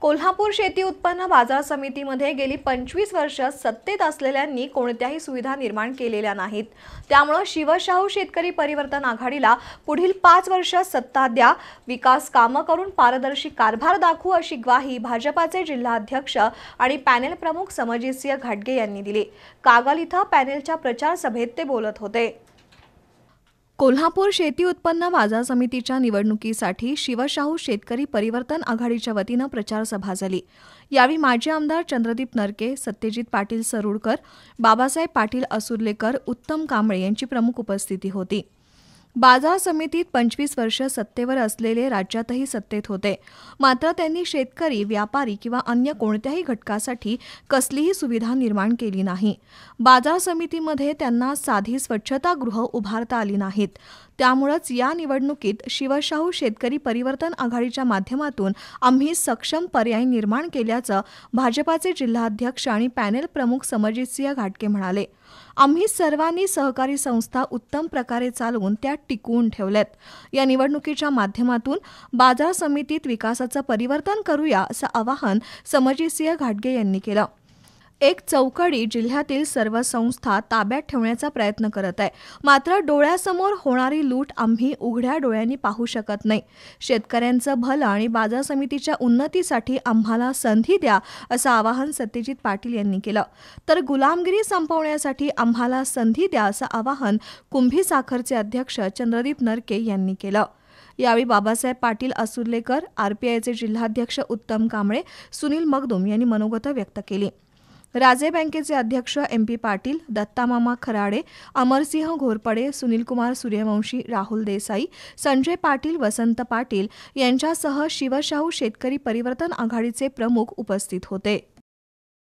कोल्हापूर शेती उत्पन्न बाजार समितीमध्ये गेली पंचवीस वर्ष सत्तेत असलेल्यांनी कोणत्याही सुविधा निर्माण केलेल्या नाहीत त्यामुळं शिवशाहू शेतकरी परिवर्तन आघाडीला पुढील पाच वर्ष सत्ता द्या विकास कामं करून पारदर्शी कारभार दाखवू अशी ग्वाही भाजपाचे जिल्हाध्यक्ष आणि पॅनेल प्रमुख समजीसिंह घाटगे यांनी दिली कागल इथं पॅनेलच्या प्रचार सभेत ते बोलत होते कोल्हापूर शेती उत्पन्न बाजार समितीच्या निवडणुकीसाठी शिवशाहू शेतकरी परिवर्तन आघाडीच्या वतीनं प्रचारसभा झाली यावेळी माजी आमदार चंद्रदीप नरके सत्यजित पाटील सरुडकर बाबासाहेब पाटील असुर्लेकर उत्तम कांबळे यांची प्रमुख उपस्थिती होती बाजार समितीत पंचवीस वर्ष सत्तेवर असलेले राज्यातही सत्तेत होते मात्र त्यांनी शेतकरी व्यापारी किंवा अन्य कोणत्याही घटकासाठी कसलीही सुविधा निर्माण केली नाही बाजार समितीमध्ये त्यांना साधी स्वच्छतागृह उभारता आली नाहीत त्यामुळंच या निवडणुकीत शिवशाहू शेतकरी परिवर्तन आघाडीच्या माध्यमातून आम्ही सक्षम पर्याय निर्माण केल्याचं भाजपाचे जिल्हाध्यक्ष आणि पॅनेल प्रमुख समजितसिंह घाटके म्हणाले आम्ही सर्वांनी सहकारी संस्था उत्तम प्रकारे चालवून त्या टिकवून ठेवल्यात या निवडणुकीच्या माध्यमातून बाजार समितीत विकासाचं परिवर्तन करूया असं आवाहन समजितसिंह घाटगे यांनी केलं एक चौकडी जिल्ह्यातील सर्व संस्था ताब्यात ठेवण्याचा प्रयत्न करत आहे मात्र डोळ्यासमोर होणारी लूट आम्ही उघड्या डोळ्यांनी पाहू शकत नाही शेतकऱ्यांचं भलं आणि बाजार समितीच्या उन्नतीसाठी आम्हाला संधी द्या असं आवाहन सत्यजित पाटील यांनी केलं तर गुलामगिरी संपवण्यासाठी आम्हाला संधी द्या असं आवाहन कुंभी साखरचे अध्यक्ष चंद्रदीप नरके यांनी केलं यावेळी बाबासाहेब पाटील असुर्लेकर आरपीआयचे जिल्हाध्यक्ष उत्तम कांबळे सुनील मगदुम यांनी मनोगत व्यक्त केली राजे बँकेचे अध्यक्ष एम पी पाटील दत्तामामा खराडे अमरसिंह घोरपडे सुनीलकुमार सूर्यवंशी राहुल देसाई संजय पाटील वसंत पाटील यांच्यासह शिवशाहू शेतकरी परिवर्तन आघाडीचे प्रमुख उपस्थित होते